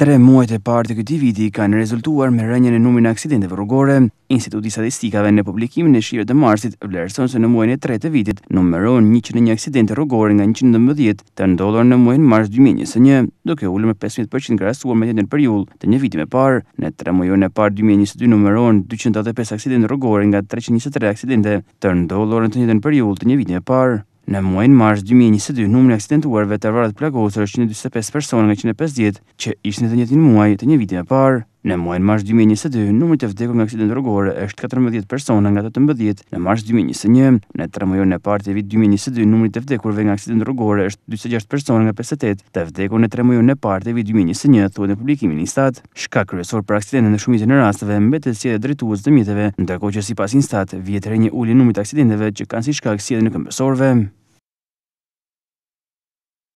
Tre muajt e parë të këtij viti kanë rezultuar me rënjen e numrit të aksidenteve rrugore. Instituti i Statistikave në publikimin e shirit të marsit vlerëson se në muajin e tretë të vitit numëron 101 aksidente rrugore nga 119 të ndodhur në muajin mars 2021, duke ulur me 15% krahasuar me njëjtin periudhë të një viti më parë. Në tre muajin e parë 2022 numëron 285 aksidente rrugore nga 323 aksidente të ndodhur në të njëjtin periudhë të një viti më parë. Në muajin mars 2022, numri i aksidentuarve të rrugës plagosur është 145 persona nga 150, që ishin në të njëjtin muaj të një viti më parë. Në muajin mars 2022, numri të vdekur nga aksidente rrugore është 14 persona nga 18 në mars 2021. Në tre muajin e parë të vitit 2022, numri të vdekurve nga aksidente rrugore është 46 persona nga 58 të vdekur në tre muajin e parë të vitit 2021, thuhet në publikimin i Instat. Shkak kryesor për aksidentin në shumicën e rasteve mbetet si drejtues të mjeteve, ndërkohë që sipas Instat vjet rënë një ulje numrit aksidenteve që kanë si shkak sjellje në këmbësorve.